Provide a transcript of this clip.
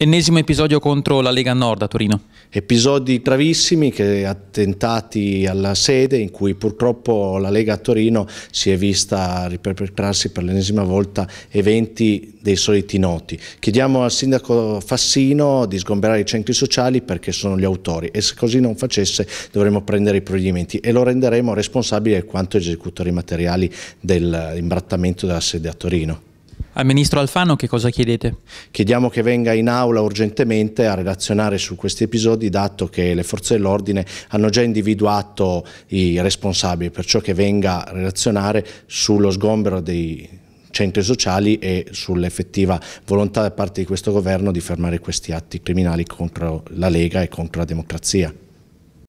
Ennesimo episodio contro la Lega Nord a Torino. Episodi gravissimi, che, attentati alla sede in cui purtroppo la Lega a Torino si è vista riperpetrarsi per l'ennesima volta eventi dei soliti noti. Chiediamo al sindaco Fassino di sgomberare i centri sociali perché sono gli autori e se così non facesse dovremmo prendere i provvedimenti e lo renderemo responsabile quanto esecutori materiali dell'imbrattamento della sede a Torino. Al Ministro Alfano che cosa chiedete? Chiediamo che venga in aula urgentemente a relazionare su questi episodi dato che le forze dell'ordine hanno già individuato i responsabili, perciò che venga a relazionare sullo sgombero dei centri sociali e sull'effettiva volontà da parte di questo governo di fermare questi atti criminali contro la Lega e contro la democrazia.